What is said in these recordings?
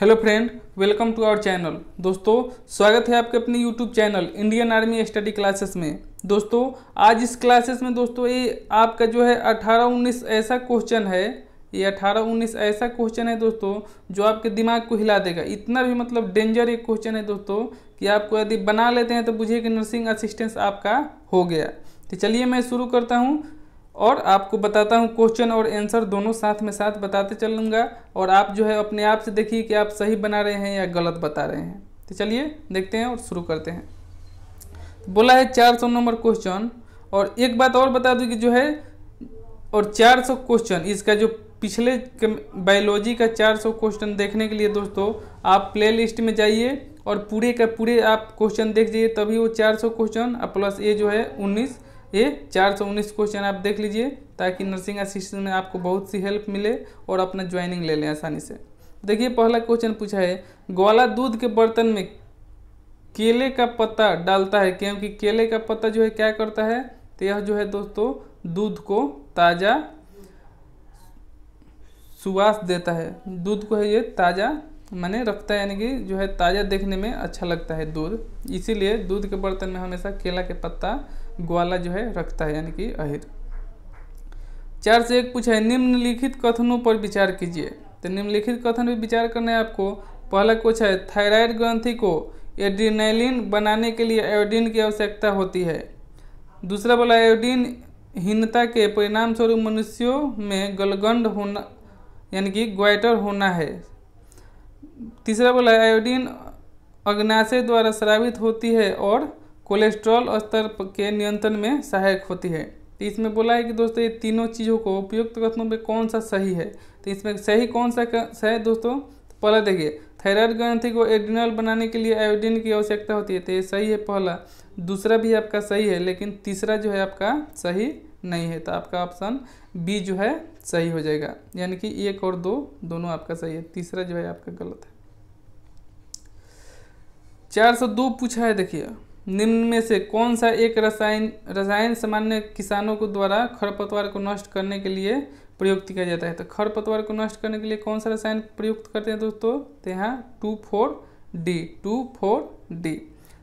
hello friend welcome to our channel दोस्तों स्वागत है आपके अपने YouTube channel Indian army study classes में दोस्तों आज इस क्लासेस में दोस्तों ये आपका जो है 18-19 ऐसा क्वेश्चन है ये 18-19 ऐसा क्वेश्चन है दोस्तों जो आपके दिमाग को हिला देगा इतना भी मतलब डेंजर एक क्वेश्चन है दोस्तों कि आपको यदि बना लेते हैं तो बुझिए कि नर्सिंग असिस्टेंस आपका हो गया तो चलिए मैं शुरू करता हूँ और आपको बताता हूँ क्वेश्चन और आंसर दोनों साथ में साथ बताते चलूँगा और आप जो है अपने आप से देखिए कि आप सही बना रहे हैं या गलत बता रहे हैं तो चलिए देखते हैं और शुरू करते हैं बोला है चार सौ नंबर क्वेश्चन और एक बात और बता दूँ कि जो है और चार सौ क्वेश्चन इसका जो पिछले बायोलॉजी का चार सौ क्वेश्चन देखने के लिए दोस्तों आप प्ले लिस्ट में जाइए और पूरे का पूरे आप क्वेश्चन देख जाइए तभी वो चार सौ क्वेश्चन और प्लस ये जो है उन्नीस ये चार सौ उन्नीस क्वेश्चन आप देख लीजिए ताकि नर्सिंग असिस्टेंट में आपको बहुत सी हेल्प मिले और अपना ज्वाइनिंग ले लें आसानी से देखिए पहला क्वेश्चन पूछा है ग्वाला दूध के बर्तन में केले का पत्ता डालता है क्योंकि केले का पत्ता जो है क्या करता है तो यह जो है दोस्तों दूध को ताज़ा सुवास देता है दूध को है ये ताज़ा माने रखता है यानी कि जो है ताज़ा देखने में अच्छा लगता है दूध इसीलिए दूध के बर्तन में हमेशा केला के पत्ता ग्वाला जो है रखता है यानी कि अहिर चार से एक पूछा है निम्नलिखित कथनों पर विचार कीजिए तो निम्नलिखित कथन पर विचार करना है आपको पहला क्वेश्चन है थायराइड ग्रंथि को एड्रीनलिन बनाने के लिए आयोडीन की आवश्यकता होती है दूसरा बोला आयोडीन हीनता के परिणाम स्वरूप मनुष्यों में गलगंड होना यानी कि ग्वाइटर होना है तीसरा बोला आयोडीन अग्नाशय द्वारा श्रावित होती है और कोलेस्ट्रॉल स्तर के नियंत्रण में सहायक होती है तो इसमें बोला है कि दोस्तों ये तीनों चीज़ों को उपयुक्त कथनों में कौन सा सही है तो इसमें सही कौन सा है दोस्तों तो पहला देखिए थायराइड ग्रंथि को एड्रिनल बनाने के लिए आयोडीन की आवश्यकता होती है तो ये सही है पहला दूसरा भी आपका सही है लेकिन तीसरा जो है आपका सही नहीं है तो आपका ऑप्शन बी जो है सही हो जाएगा यानी कि एक और दो दोनों आपका सही है तीसरा जो है आपका गलत है चार सौ दो पूछा है देखिए निम्न में से कौन सा एक रसायन रसायन सामान्य किसानों को द्वारा खरपतवार को नष्ट करने के लिए प्रयुक्त किया जाता है तो खरपतवार को नष्ट करने के लिए कौन सा रसायन प्रयुक्त करते हैं दोस्तों तो यहाँ two four D two four D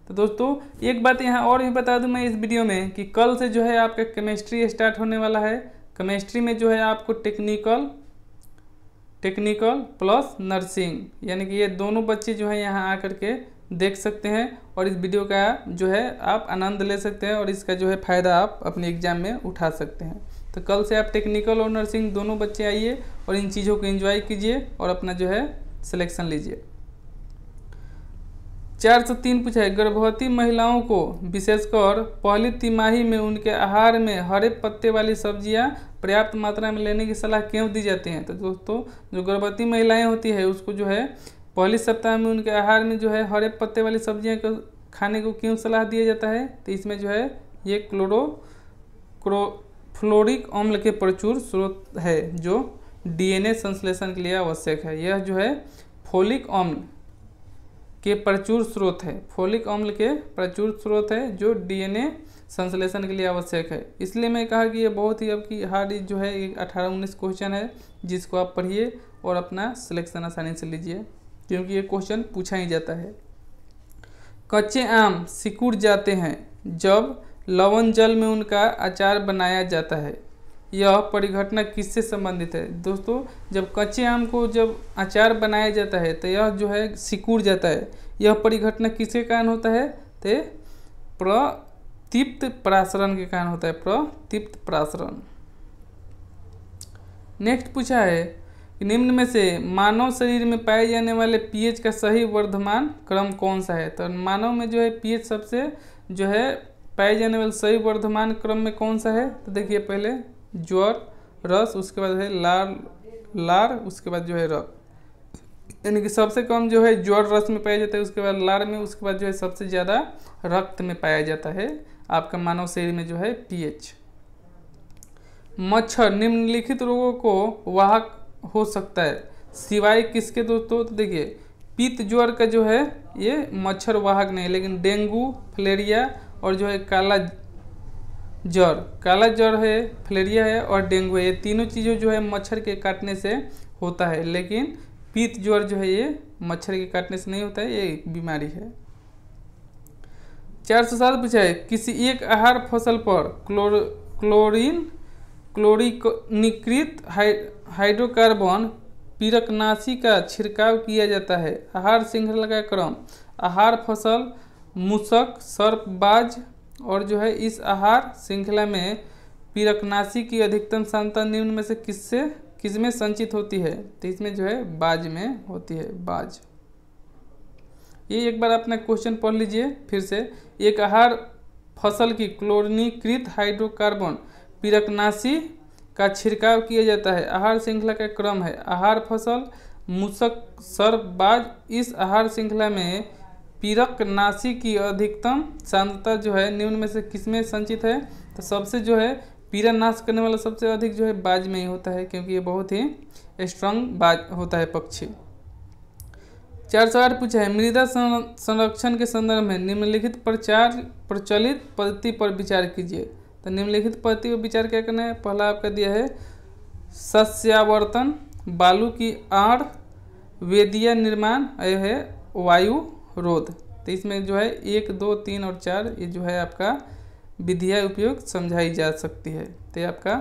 तो दोस्तों एक बात यहाँ और भी बता दूँ मैं इस वीडियो में कि कल से जो है आपका केमिस्ट्री स्टार्ट होने वाला है केमिस्ट्री में जो है आपको टेक्निकल टेक्निकल प्लस नर्सिंग यानी कि ये दोनों बच्चे जो है यहाँ आकर के देख सकते हैं और इस वीडियो का जो है आप आनंद ले सकते हैं और इसका जो है फ़ायदा आप अपने एग्ज़ाम में उठा सकते हैं तो कल से आप टेक्निकल और नर्सिंग दोनों बच्चे आइए और इन चीज़ों को एंजॉय कीजिए और अपना जो है सिलेक्शन लीजिए चार सौ तीन पूछा है गर्भवती महिलाओं को विशेषकर पहली तिमाही में उनके आहार में हरे पत्ते वाली सब्जियां पर्याप्त मात्रा में लेने की सलाह क्यों दी जाती हैं तो दोस्तों जो गर्भवती महिलाएं होती है उसको जो है पहले सप्ताह में उनके आहार में जो है हरे पत्ते वाली सब्जियां को खाने को क्यों सलाह दिया जाता है तो इसमें जो है ये क्लोरो क्रो फ्लोरिक अम्ल के प्रचुर स्रोत है जो डीएनए संश्लेषण के लिए आवश्यक है यह जो है फोलिक अम्ल के प्रचुर स्रोत है फोलिक अम्ल के प्रचुर स्रोत है जो डीएनए संश्लेषण के लिए आवश्यक है इसलिए मैं कहा कि यह बहुत ही अब की हार्ड जो है अठारह उन्नीस क्वेश्चन है जिसको आप पढ़िए और अपना सिलेक्शन आसानी से लीजिए क्योंकि ये क्वेश्चन पूछा ही जाता है कच्चे आम सिकुड़ जाते हैं जब लवण जल में उनका अचार बनाया जाता है यह परिघटना किससे संबंधित है दोस्तों जब कच्चे आम को जब अचार बनाया जाता है तो यह जो है सिकुड़ जाता है यह परिघटना किसके कारण होता है तो प्रतीप्त प्रासरण के कारण होता है प्रतिप्त प्रासरण नेक्स्ट पूछा है निम्न में से मानव शरीर में पाए जाने वाले पीएच का सही वर्धमान क्रम कौन सा है तो मानव में जो है पीएच सबसे जो है पाए जाने वाले सही वर्धमान क्रम में कौन सा है तो देखिए पहले ज्वर रस उसके बाद है लार लार उसके बाद जो है रक्त यानी कि सबसे कम जो है ज्वर रस में पाया जाता है उसके बाद लार में उसके बाद जो है सबसे ज़्यादा रक्त में पाया जाता है आपका मानव शरीर में जो है पीएच मच्छर निम्नलिखित रोगों को वाहक हो सकता है सिवाय किसके दोस्तों तो देखिए पित्त ज्वर का जो है ये मच्छर वाहक नहीं लेकिन डेंगू फलेरिया और जो है काला ज्वर काला ज्वर है फलेरिया है और डेंगू है ये तीनों चीजों जो है मच्छर के काटने से होता है लेकिन पित्त ज्वर जो है ये मच्छर के काटने से नहीं होता है ये बीमारी है चार सौ सात पूछा है किसी एक आहार फसल पर क्लोर क्लोरिन क्लोरिकोनिकृत हाइड हाइड्रोकार्बन पीरकनाशी का छिड़काव किया जाता है आहार श्रृंखला का क्रम आहार फसल मूसक सर्पबाज और जो है इस आहार श्रृंखला में पीरकनाशी की अधिकतम सांता निम्न में से किससे किसमें संचित होती है तो इसमें जो है बाज में होती है बाज ये एक बार अपना क्वेश्चन पढ़ लीजिए फिर से एक आहार फसल की क्लोरनीकृत हाइड्रोकार्बन पीरकनाशी का छिड़काव किया जाता है आहार श्रृंखला का क्रम है आहार फसल मूसक सरबाज इस आहार श्रृंखला में पीरक नासी की अधिकतम सांद्रता जो है निम्न में से किसमें संचित है तो सबसे जो है पीरा नाश करने वाला सबसे अधिक जो है बाज में ही होता है क्योंकि ये बहुत ही स्ट्रांग बाज होता है पक्षी चार सौ आठ पूछा है मृदा संरक्षण के संदर्भ में निम्नलिखित प्रचार प्रचलित पद्धति पर विचार कीजिए तो निम्नलिखित पद्धति पर विचार क्या करना है पहला आपका दिया है सस्यावर्तन बालू की आड़ वेदिया निर्माण यह है वायु रोध तो इसमें जो है एक दो तीन और चार ये जो है आपका विधिया उपयोग समझाई जा सकती है तो आपका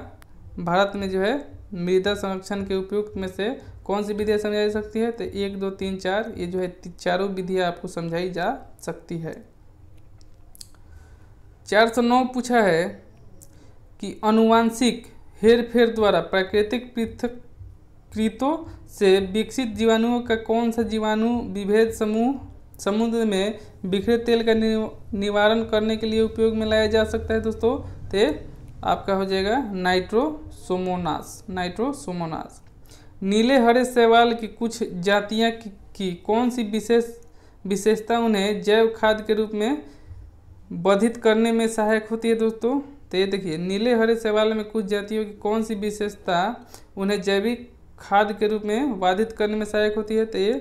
भारत में जो है मृदा संरक्षण के उपयोग में से कौन सी विधियाँ समझाई जा सकती है तो एक दो तीन चार ये जो है चारों विधियाँ आपको समझाई जा सकती है चार सौ नौ पूछा है कि अनुवांशिक हेरफेर द्वारा प्राकृतिक पृथक कृतों से विकसित जीवाणुओं का कौन सा जीवाणु विभेद समूह समुद्र में बिखरे तेल का निवारण करने के लिए उपयोग में लाया जा सकता है दोस्तों तो आपका हो जाएगा नाइट्रोसोमोनास नाइट्रोसोमोनास नीले हरे सेवाल की कुछ जातियाँ की, की कौन सी विशेष विशेषता उन्हें जैव खाद के रूप में बधित करने में सहायक होती है दोस्तों तो ये देखिए नीले हरे सवाल में कुछ जातियों की कौन सी विशेषता उन्हें जैविक खाद के रूप में बाधित करने में सहायक होती है तो ये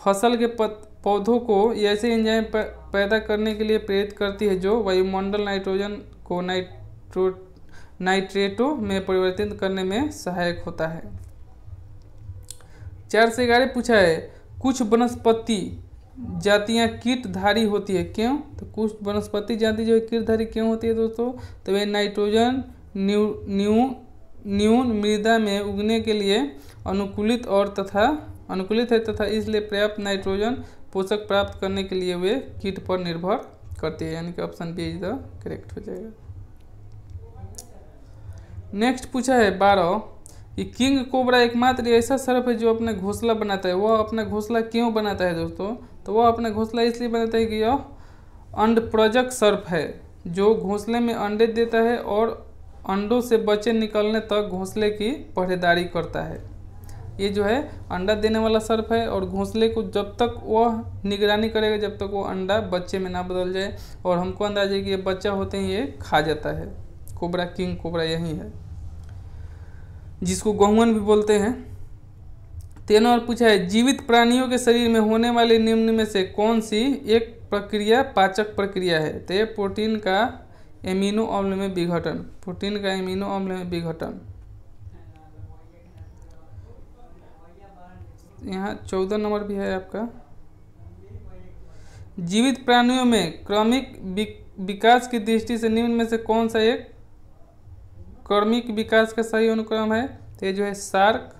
फसल के पत, पौधों को ऐसे एंजाइम पैदा करने के लिए प्रेरित करती है जो वायुमंडल नाइट्रोजन को नाइट्रो नाइट्रेटो में परिवर्तित करने में सहायक होता है चार से ग्यारह पूछा है कुछ वनस्पति जातियाँ कीटधारी होती है क्यों तो कुछ वनस्पति जाति जो है कीटधारी क्यों होती है दोस्तों तो वे नाइट्रोजन न्यू न्यू न्यून मृदा में उगने के लिए अनुकूलित और तथा अनुकूलित है तथा इसलिए पर्याप्त नाइट्रोजन पोषक प्राप्त करने के लिए वे कीट पर निर्भर करती है यानी कि option B is the correct हो जाएगा नेक्स्ट पूछा है बारह कि किंग कोबरा एकमात्र ऐसा सर्प है जो अपना घोंसला बनाता है वह अपना घोंसला क्यों बनाता है दोस्तों तो वह अपना घोंसला इसलिए बनाता है कि यह अंडप्रजक सर्प है जो घोंसले में अंडे देता है और अंडों से बच्चे निकलने तक घोंसले की पहरेदारी करता है ये जो है अंडा देने वाला सर्प है और घोंसले को जब तक वह निगरानी करेगा जब तक वो अंडा बच्चे में ना बदल जाए और हमको अंदाज है कि ये बच्चा होते ही ये खा जाता है कोबरा किंग कोबरा यही है जिसको गहुअन भी बोलते हैं तीन नंबर पूछा है जीवित प्राणियों के शरीर में होने वाली निम्न में से कौन सी एक प्रक्रिया पाचक प्रक्रिया है तो ये प्रोटीन का एमिनो अम्ल में विघटन प्रोटीन का एमिनो अम्ल में विघटन यहाँ चौदह नंबर भी है आपका जीवित प्राणियों में क्रमिक विकास की दृष्टि से निम्न में से कौन सा एक क्रमिक विकास का सही अनुक्रम है तो ये जो है शार्क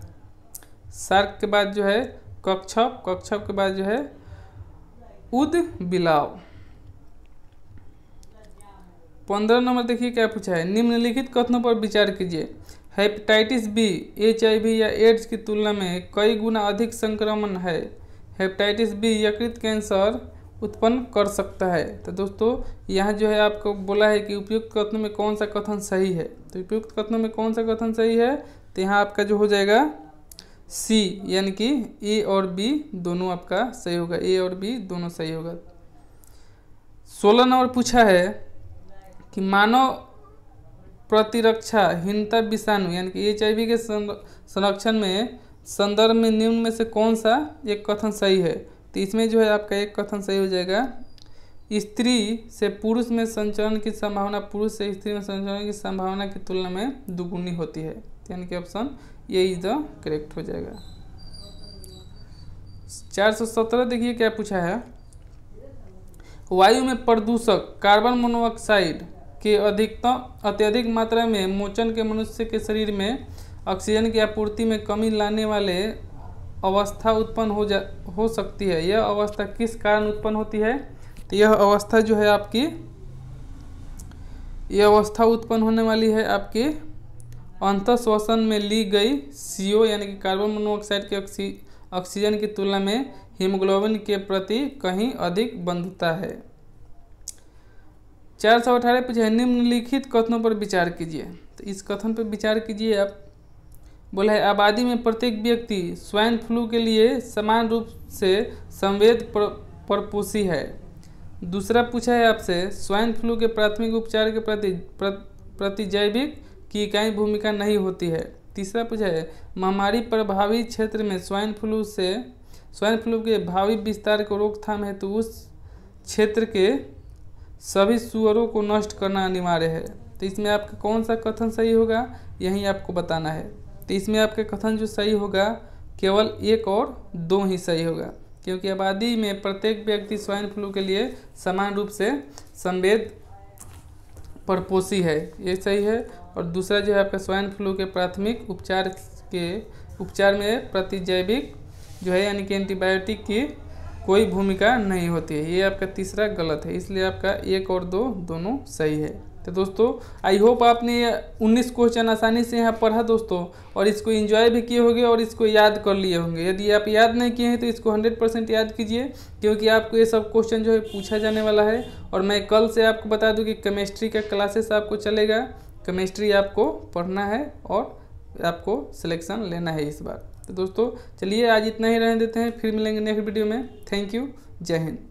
शार्क के बाद जो है कक्षप कक्षप के बाद जो है उद बिलाव पंद्रह नंबर देखिए क्या पूछा है निम्नलिखित कथनों पर विचार कीजिए हेपेटाइटिस बी एच या एड्स की तुलना में कई गुना अधिक संक्रमण है हेपेटाइटिस बी यकृत कैंसर उत्पन्न कर सकता है तो दोस्तों यहाँ जो है आपको बोला है कि उपयुक्त कथनों में कौन सा कथन सही है तो उपयुक्त कथनों में कौन सा कथन सही है तो यहाँ आपका जो हो जाएगा सी यानी कि ए और बी दोनों आपका सही होगा ए और बी दोनों सही होगा सोलह नंबर पूछा है कि मानव प्रतिरक्षा हिंता विषाणु यानी कि एच के संरक्षण में संदर्भ में निम्न में से कौन सा एक कथन सही है तो इसमें जो है आपका एक कथन सही हो जाएगा स्त्री से पुरुष में संचरण की संभावना पुरुष से स्त्री में संचरण की संभावना की तुलना में दुगुनी होती है यानी कि ऑप्शन ये इज द करेक्ट हो जाएगा चार सौ सत्रह देखिए क्या पूछा है वायु में प्रदूषक कार्बन मोनोऑक्साइड के अधिकतम अत्यधिक मात्रा में मोचन के मनुष्य के शरीर में ऑक्सीजन की आपूर्ति में कमी लाने वाले अवस्था उत्पन्न हो जा हो सकती है यह अवस्था किस कारण उत्पन्न होती है तो यह अवस्था जो है आपकी यह अवस्था उत्पन्न होने वाली है आपकी अंत श्वसन में ली गई सीओ यानी कि कार्बन मोनोऑक्साइड के ऑक्सी ऑक्सीजन की तुलना में हीमोग्लोबिन के प्रति कहीं अधिक बंधता है चार सौ अठारह पीछे निम्नलिखित कथनों पर विचार कीजिए तो इस कथन पर विचार कीजिए आप बोला है आबादी में प्रत्येक व्यक्ति स्वाइन फ्लू के लिए समान रूप से संवेद परपोषी है दूसरा पूछा है आपसे स्वाइन फ्लू के प्राथमिक उपचार के प्रति प्रतिजैविक की इकाई भूमिका नहीं होती है तीसरा पूछा है महामारी प्रभावित क्षेत्र में स्वाइन फ्लू से स्वाइन फ्लू के भावी विस्तार को रोकथाम हेतु उस क्षेत्र के सभी सुअरों को नष्ट करना अनिवार्य है तो इसमें आपका कौन सा कथन सही होगा यही आपको बताना है तो इसमें आपका कथन जो सही होगा केवल एक और दो ही सही होगा क्योंकि आबादी में प्रत्येक व्यक्ति स्वाइन फ्लू के लिए समान रूप से संवेद परपोषी है ये सही है और दूसरा जो है आपका स्वाइन फ्लू के प्राथमिक उपचार के उपचार में प्रतिजैविक जो है यानी कि एंटीबायोटिक की कोई भूमिका नहीं होती है ये आपका तीसरा गलत है इसलिए आपका एक और दो दोनों सही है तो दोस्तों आई होप आपने ये उन्नीस क्वेश्चन आसानी से यहाँ पढ़ा दोस्तों और इसको एंजॉय भी किए होंगे और इसको याद कर लिए होंगे यदि आप याद नहीं किए हैं तो इसको हंड्रेड परसेंट याद कीजिए क्योंकि आपको ये सब क्वेश्चन जो है पूछा जाने वाला है और मैं कल से आपको बता दूँ कि केमिस्ट्री का क्लासेस आपको चलेगा केमिस्ट्री आपको पढ़ना है और आपको सिलेक्शन लेना है इस बार तो दोस्तों चलिए आज इतना ही रहने देते हैं फिर मिलेंगे नेक्स्ट वीडियो में थैंक यू जय हिंद